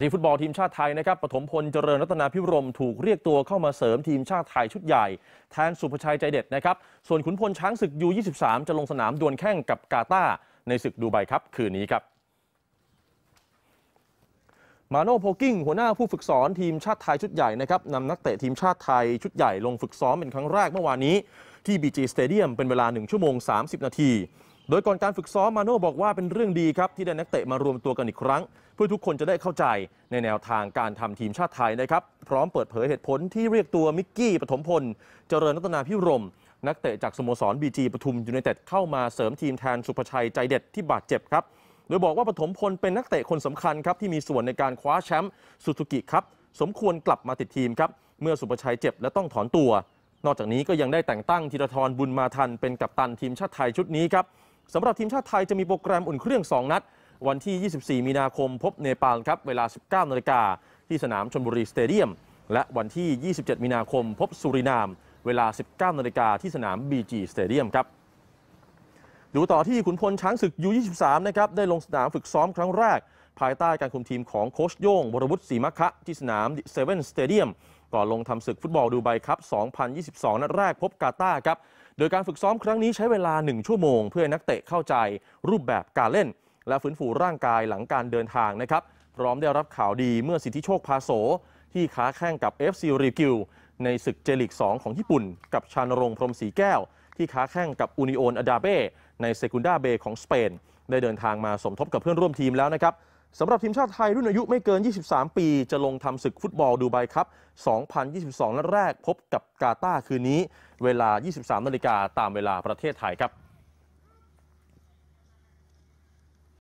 ทีมฟุตบอลทีมชาติไทยนะครับปฐมพลเจริญรัตนาพิรม ถูกเรียกตัวเข้ามาเสริมทีมชาติไทยชุดใหญ่ แทนสุภชัยใจเด็ดนะครับส่วนขุนพลช้างศึกยู23 จะลงสนามดวลแข่งกับกาตาในศึกดูไบครับคืนนี้ครับมาโนโพกิ้งหัวหน้าผู้ฝึกสอนทีมชาติไทยชุดใหญ่นะครับนำนักเตะทีมชาติไทยชุดใหญ่ ลงฝึกซ้อมเป็นครั้งแรกเมื่อวานนี้ ที่บีจีสเตเดียมเป็นเวลา1ชั่วโมง30 นาทีโดยก่อนการฝึกซ้อม มาโน่บอกว่าเป็นเรื่องดีครับ ที่ได้นักเตะมารวมตัวกันอีกครั้ง เพื่อทุกคนจะได้เข้าใจในแนวทางการทำทีมชาติไทยนะครับ พร้อมเปิดเผยเหตุผลที่เรียกตัวมิกกี้ปฐมพล เจริญรัตนาพิรม นักเตะจากสโมสรบีจีปทุมยูไนเต็ดเข้ามาเสริมทีมแทนสุภชัยใจเด็ดที่บาดเจ็บครับโดยบอกว่าปฐมพลเป็นนักเตะคนสำคัญครับที่มีส่วนในการคว้าแชมป์สุสุกิครับสมควรกลับมาติดทีมครับเมื่อสุประชัยเจ็บและต้องถอนตัว นอกจากนี้ก็ยังได้แต่งตั้งธีรทรบุญมาทันเป็นกัปตันทีมชาติไทยชุดนี้ครับสำหรับทีมชาติไทย จะมีโปรแกรมอุ่นเครื่อง2นัด วันที่ 24 มีนาคมพบเนปาลครับ เวลา 19นาฬิกา ที่สนามชนบุรีสเตเดียม และวันที่ 27 มีนาคมพบสุรินาม เวลา 19 นาฬิกาที่สนาม BG สเตเดียมครับดูต่อที่ขุนพลช้างศึก U23 นะครับได้ลงสนามฝึกซ้อมครั้งแรก ภายใต้การคุมทีมของโคชโย่งบรวุฒิศรีมะคะที่สนามเซเว่นสเตเดียมก่อนลงทำศึกฟุตบอลดูไบครับ 2022 นัดแรกพบกาตาร์ครับโดยการฝึกซ้อมครั้งนี้ใช้เวลา 1 ชั่วโมงเพื่อนักเตะเข้าใจรูปแบบการเล่น และฟื้นฟูร่างกายหลังการเดินทางนะครับพร้อมได้รับข่าวดีเมื่อสิทธิโชคพาโส ที่ค้าแข่งกับ FC รีกิวในศึกเจลิก2 ของญี่ปุ่นกับชานรงพรมสีแก้ว ที่ค้าแข่งกับอุนิโอนอดาเบในเซกุนดาเบของสเปน ได้เดินทางมาสมทบกับเพื่อนร่วมทีมแล้วนะครับสำหรับทีมชาติไทยรุ่นอายุไม่เกิน 23 ปีจะลงทำศึกฟุตบอลดูไบครับ 2022 นัดแรกพบกับกาตาร์คืนนี้ เวลา 23 นาฬิกาตามเวลาประเทศไทยครับ